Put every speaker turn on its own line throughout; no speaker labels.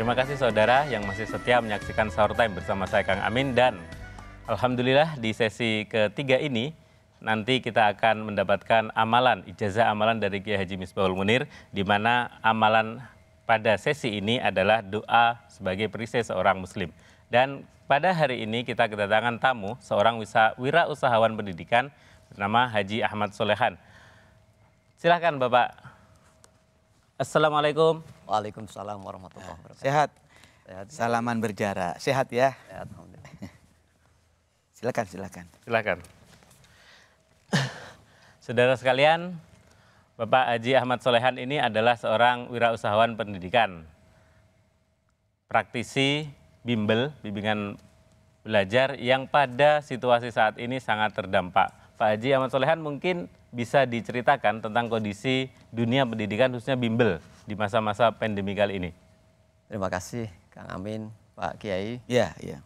Terima kasih saudara yang masih setia menyaksikan Sahur Time bersama saya Kang Amin dan Alhamdulillah di sesi ketiga ini nanti kita akan mendapatkan amalan, ijazah amalan dari Kiai Haji Misbahul Munir di mana amalan pada sesi ini adalah doa sebagai perisai seorang muslim. Dan pada hari ini kita kedatangan tamu seorang wira usahawan pendidikan bernama Haji Ahmad Solehan. Silahkan Bapak
Assalamualaikum. Waalaikumsalam warahmatullahi eh, wabarakatuh. Sehat. Sehat. Ya.
Salaman berjarak. Sehat ya. Sehat. Silakan, silakan.
Silakan.
Saudara sekalian, Bapak Haji Ahmad Solehan ini adalah seorang wirausahawan pendidikan. Praktisi bimbel, bimbingan belajar yang pada situasi saat ini sangat terdampak Pak Haji Ahmad Solehan mungkin bisa diceritakan tentang kondisi dunia pendidikan khususnya bimbel di masa-masa pandemi kali ini. Terima kasih Kang Amin,
Pak Kiai. Iya, iya.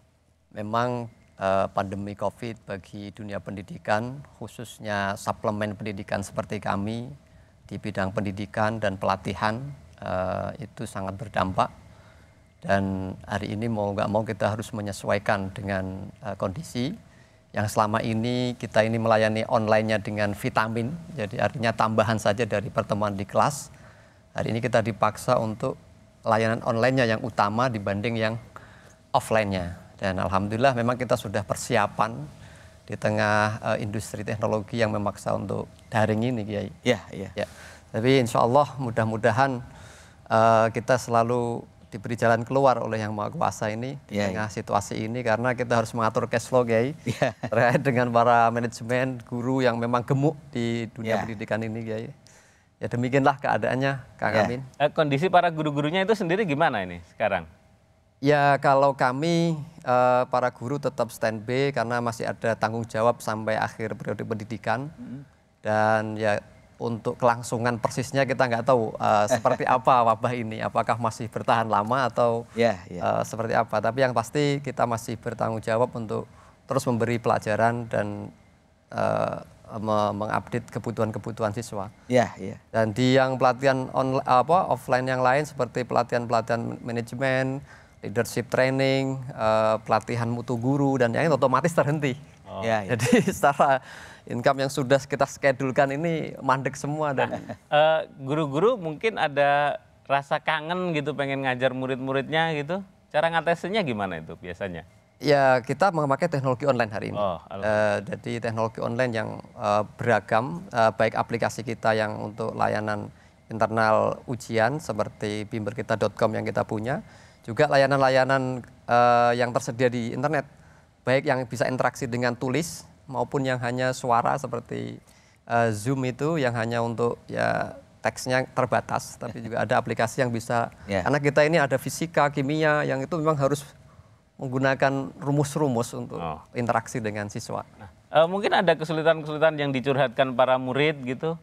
Memang eh, pandemi Covid bagi dunia pendidikan khususnya suplemen pendidikan seperti kami di bidang pendidikan dan pelatihan eh, itu sangat berdampak dan hari ini mau nggak mau kita harus menyesuaikan dengan eh, kondisi yang selama ini kita ini melayani online-nya dengan vitamin, jadi artinya tambahan saja dari pertemuan di kelas. Hari ini kita dipaksa untuk layanan online-nya yang utama dibanding yang offline-nya. Dan alhamdulillah memang kita sudah persiapan di tengah uh, industri teknologi yang memaksa untuk daring ini, Kiai. Iya, iya. Ya. Tapi insya Allah mudah-mudahan uh, kita selalu diberi jalan keluar oleh yang maha kuasa ini iya, di yeah, tengah iya. situasi ini karena kita harus mengatur cash flow guys iya. yeah. terkait dengan para manajemen guru yang memang gemuk di dunia yeah. pendidikan ini guys Ya demikianlah keadaannya Kak yeah. Amin.
Eh, kondisi para guru-gurunya itu sendiri gimana ini sekarang?
Ya kalau kami eh, para guru tetap standby karena masih ada tanggung jawab sampai akhir periode pendidikan mm -hmm. dan ya untuk kelangsungan persisnya kita nggak tahu uh, seperti apa wabah ini, apakah masih bertahan lama atau yeah, ya, ya. yeah. Uh, seperti apa. Tapi yang pasti kita masih bertanggung jawab untuk terus memberi pelajaran dan uh, mengupdate kebutuhan-kebutuhan siswa. yeah, yeah. Dan di yang pelatihan on, apa, offline yang lain seperti pelatihan-pelatihan manajemen, leadership training, uh, pelatihan mutu guru dan yang lain otomatis terhenti. Oh. Ya, ya. Jadi secara income yang sudah kita skedulkan ini mandek semua dan
eh, guru-guru uh, mungkin ada rasa kangen gitu pengen ngajar murid-muridnya gitu. Cara ngatasinya gimana itu biasanya?
Ya, kita memakai teknologi online hari ini. Oh, uh, jadi teknologi online yang uh, beragam uh, baik aplikasi kita yang untuk layanan internal ujian seperti bimberkita.com yang kita punya juga layanan-layanan uh, yang tersedia di internet, baik yang bisa interaksi dengan tulis maupun yang hanya suara seperti uh, Zoom itu yang hanya untuk ya teksnya terbatas, tapi juga ada aplikasi yang bisa. Yeah. Ya. Anak kita ini ada fisika, kimia, yang itu memang harus menggunakan rumus-rumus untuk oh. interaksi dengan siswa. uh, mungkin
ada kesulitan-kesulitan yang dicurhatkan para murid gitu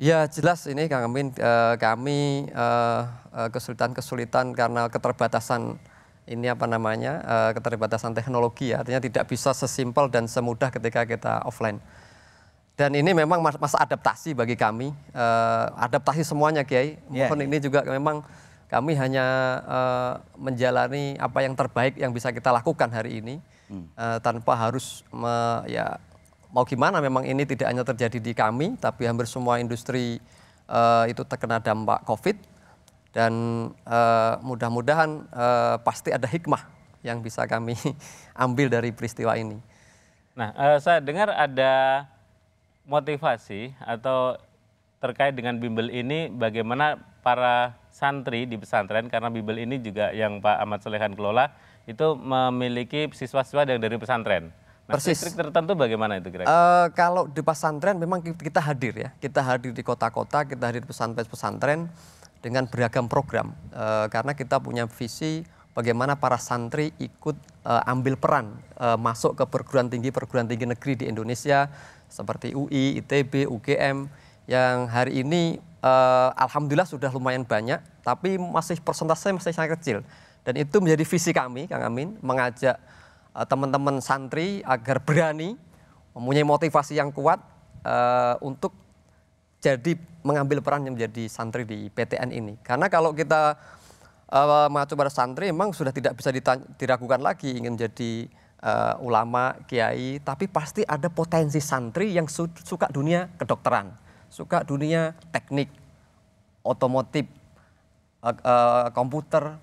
Ya jelas ini Kang Amin, eh, kami eh, eh, kesulitan-kesulitan eh, karena keterbatasan ini apa namanya eh, keterbatasan teknologi ya, artinya tidak bisa sesimpel dan semudah ketika kita offline. Dan ini memang masa adaptasi bagi kami, eh, adaptasi semuanya Kiai. Iya, Mohon yeah. ini juga memang kami hanya menjalani apa yang terbaik yang bisa kita lakukan hari ini hmm. tanpa harus me, ya mau gimana memang ini tidak hanya terjadi di kami tapi hampir semua industri uh, itu terkena dampak Covid dan uh, mudah-mudahan uh, pasti ada hikmah yang bisa kami ambil dari peristiwa ini. Nah,
uh, saya dengar ada motivasi atau terkait dengan bimbel ini bagaimana para santri di pesantren karena bimbel ini juga yang Pak Ahmad Solehan kelola itu memiliki siswa-siswa yang dari pesantren.
Nah, Persis. Nah, trik tertentu
bagaimana itu kira-kira?
Uh, kalau di pesantren memang kita hadir ya. Kita hadir di kota-kota, kita hadir di pesantren-pesantren dengan beragam program. Uh, karena kita punya visi bagaimana para santri ikut uh, ambil peran uh, masuk ke perguruan tinggi perguruan tinggi negeri di Indonesia seperti UI, ITB, UGM yang hari ini uh, alhamdulillah sudah lumayan banyak tapi masih persentasenya masih sangat kecil dan itu menjadi visi kami Kang Amin mengajak Eh, teman-teman santri agar berani mempunyai motivasi yang kuat uh, untuk jadi mengambil peran yang menjadi santri di PTN ini. Karena kalau kita uh, mengacu pada santri memang sudah tidak bisa diragukan lagi ingin jadi uh, ulama, kiai, tapi pasti ada potensi santri yang su suka dunia kedokteran, suka dunia teknik, otomotif, uh, uh, komputer,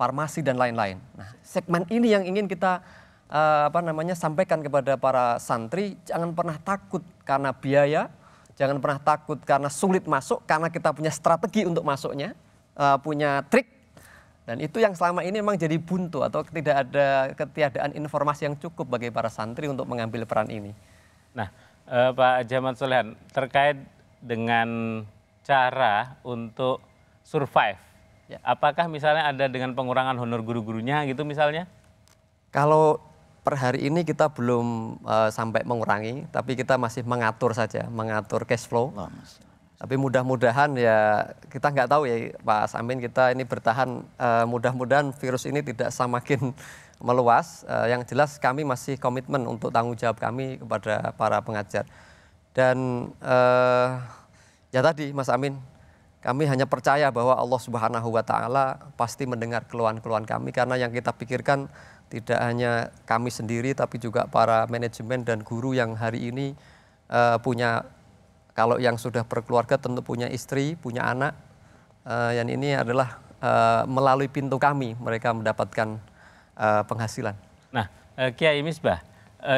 farmasi dan lain-lain. Nah, segmen ini yang ingin kita uh, apa namanya sampaikan kepada para santri, jangan pernah takut karena biaya, jangan pernah takut karena sulit masuk karena kita punya strategi untuk masuknya, uh, punya trik dan itu yang selama ini memang jadi buntu atau tidak ada ketiadaan informasi yang cukup bagi para santri untuk mengambil peran ini. Nah,
uh, Pak Jaman Solehan, terkait dengan cara untuk survive Ya, apakah misalnya ada dengan pengurangan
honor guru-gurunya gitu misalnya? Kalau per hari ini kita belum uh, sampai mengurangi, tapi kita masih mengatur saja, mengatur cash flow. Oh, Tapi mudah-mudahan ya kita nggak tahu ya Pak Samin kita ini bertahan uh, mudah-mudahan virus ini tidak semakin meluas. Uh, yang jelas kami masih komitmen untuk tanggung jawab kami kepada para pengajar. Dan uh, ya tadi Mas Amin kami hanya percaya bahwa Allah Subhanahu wa taala pasti mendengar keluhan-keluhan kami karena yang kita pikirkan tidak hanya kami sendiri tapi juga para manajemen dan guru yang hari ini uh, punya kalau yang sudah berkeluarga tentu punya istri, punya anak. Uh, yang ini adalah uh, melalui pintu kami mereka mendapatkan uh, penghasilan. Nah,
uh, Kiai Misbah,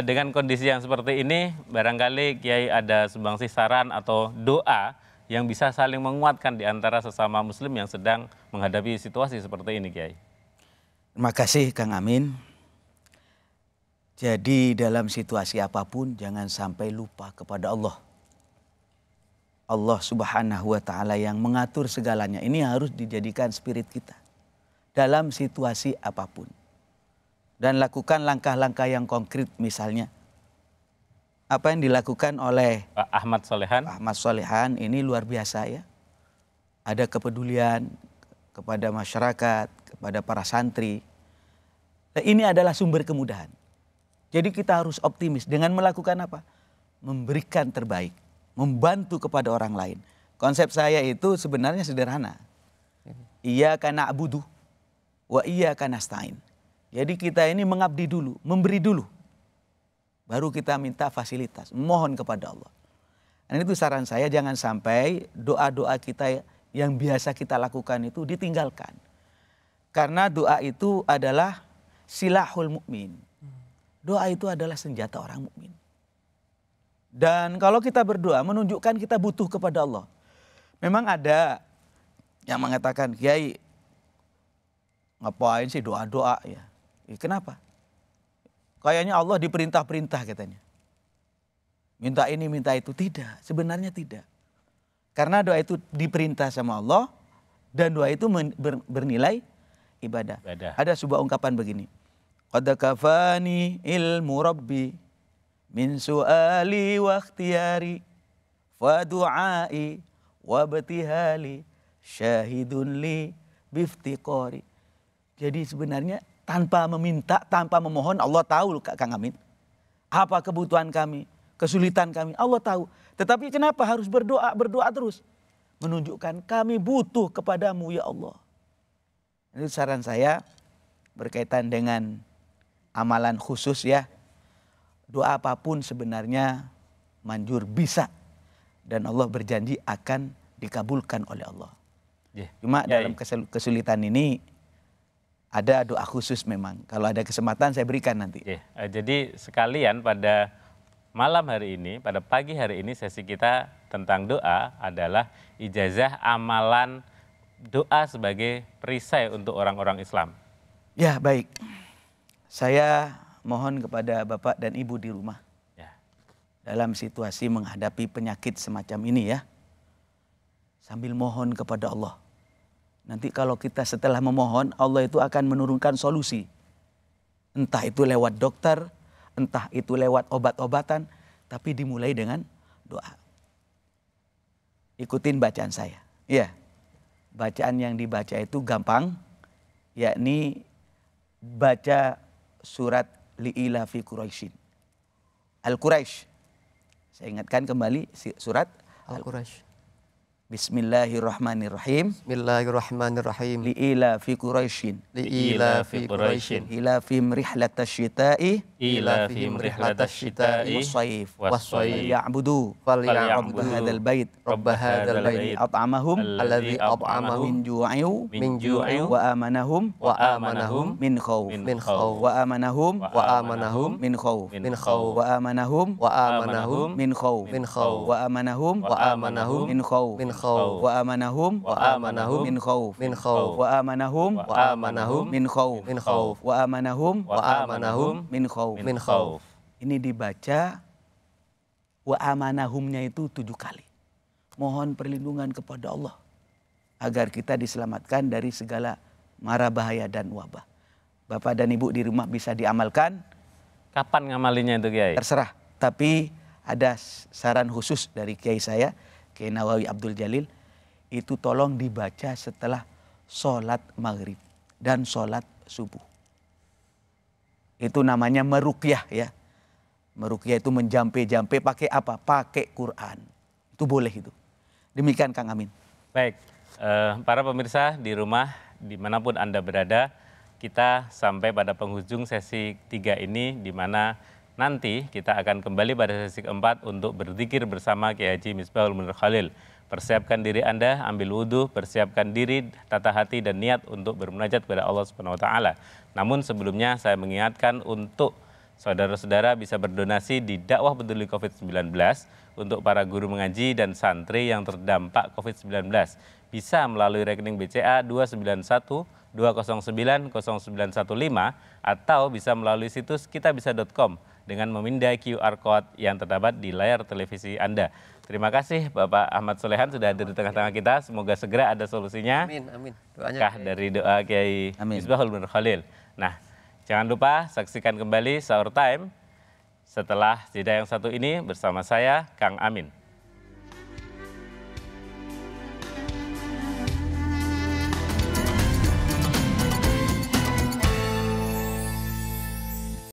dengan kondisi yang seperti ini barangkali Kiai ada sebangsi saran atau doa yang bisa saling menguatkan di antara sesama muslim yang sedang menghadapi situasi seperti ini Kiai.
Terima kasih Kang Amin. Jadi dalam situasi apapun jangan sampai lupa kepada Allah. Allah Subhanahu wa taala yang mengatur segalanya. Ini harus dijadikan spirit kita dalam situasi apapun. Dan lakukan langkah-langkah yang konkret misalnya apa yang dilakukan oleh Ahmad Solehan. Ahmad Solehan ini luar biasa ya. Ada kepedulian kepada masyarakat, kepada para santri. Nah, ini adalah sumber kemudahan. Jadi kita harus optimis dengan melakukan apa? Memberikan terbaik, membantu kepada orang lain. Konsep saya itu sebenarnya sederhana. Iya karena abudu, wa iya karena stain. Jadi kita ini mengabdi dulu, memberi dulu Baru kita minta fasilitas, mohon kepada Allah. Dan itu saran saya jangan sampai doa-doa kita yang biasa kita lakukan itu ditinggalkan. Karena doa itu adalah silahul mukmin. Doa itu adalah senjata orang mukmin. Dan kalau kita berdoa menunjukkan kita butuh kepada Allah. Memang ada yang mengatakan, "Kiai, ngapain sih doa-doa ya?" ya kenapa? Kayaknya Allah diperintah-perintah katanya. Minta ini, minta itu. Tidak, sebenarnya tidak. Karena doa itu diperintah sama Allah dan doa itu bernilai ibadah. ibadah. Ada sebuah ungkapan begini. Qad kafani ilmu rabbi min su'ali wa ikhtiyari wa du'ai wa betihali syahidun li biftiqari. Jadi sebenarnya tanpa meminta, tanpa memohon, Allah tahu Kang Amin. Apa kebutuhan kami, kesulitan kami, Allah tahu. Tetapi kenapa harus berdoa, berdoa terus? Menunjukkan kami butuh kepadamu ya Allah. Ini saran saya berkaitan dengan amalan khusus ya. Doa apapun sebenarnya manjur bisa. Dan Allah berjanji akan dikabulkan oleh Allah. Yeah. Cuma yeah, dalam ya. kesulitan ini ada doa khusus memang. Kalau ada kesempatan saya berikan nanti. Yeah.
Eh, jadi sekalian pada malam hari ini, pada pagi hari ini sesi kita tentang doa adalah ijazah amalan doa sebagai perisai untuk orang-orang Islam.
Ya baik, saya mohon kepada Bapak dan Ibu di rumah ya. dalam situasi menghadapi penyakit semacam ini ya. Sambil mohon kepada Allah, Nanti kalau kita setelah memohon, Allah itu akan menurunkan solusi. Entah itu lewat dokter, entah itu lewat obat-obatan, tapi dimulai dengan doa. Ikutin bacaan saya. ya Bacaan yang dibaca itu gampang, yakni baca surat Li'ila fi Quraisyin. Al-Quraisy. Saya ingatkan kembali surat Al-Quraisy. بسم الله الرحمن الرحيم بسم
الله الرحمن الرحيم
لإلى في قريش لإلى في قريش إلى فيهم رحلة الشتاء إلى فيهم رحلة الشتاء والصيف والصيف يعبدوا فليعبدوا هذا البيت رب هذا البيت أطعمهم الذي أطعمهم من جوع من جوع وآمنهم وآمنهم من خوف من خوف وآمنهم وآمنهم من خوف من خوف وآمنهم وآمنهم من خوف من خوف وآمنهم وآمنهم من خوف khauf wa amanahum wa amanahum min khauf min khauf wa amanahum wa amanahum min khauf min khauf wa amanahum wa amanahum min khauf min khauf ini dibaca wa amanahumnya itu tujuh kali mohon perlindungan kepada Allah agar kita diselamatkan dari segala mara bahaya dan wabah
Bapak dan Ibu di
rumah bisa diamalkan
kapan ngamalinya itu Kiai terserah
tapi ada saran khusus dari Kiai saya Kiai Nawawi Abdul Jalil itu tolong dibaca setelah sholat maghrib dan sholat subuh. Itu namanya merukyah ya. Merukyah itu menjampe-jampe pakai apa? Pakai Quran. Itu boleh itu. Demikian Kang Amin.
Baik, eh, para pemirsa di rumah dimanapun Anda berada, kita sampai pada penghujung sesi tiga ini di mana Nanti kita akan kembali pada sesi keempat untuk berzikir bersama Kiai Haji Misbahul Munir Khalil. Persiapkan diri Anda, ambil wudhu, persiapkan diri, tata hati dan niat untuk bermunajat kepada Allah Subhanahu wa taala. Namun sebelumnya saya mengingatkan untuk saudara-saudara bisa berdonasi di dakwah peduli Covid-19 untuk para guru mengaji dan santri yang terdampak Covid-19. Bisa melalui rekening BCA 291 209 0915 atau bisa melalui situs kitabisa.com dengan memindai QR Code yang terdapat di layar televisi Anda. Terima kasih Bapak Ahmad Solehan sudah hadir di tengah-tengah kita. Semoga segera ada solusinya. Amin, amin. Doanya Kah dari doa Kiai Misbahul Nur Khalil. Nah, jangan lupa saksikan kembali Sahur Time setelah jeda yang satu ini bersama saya, Kang Amin.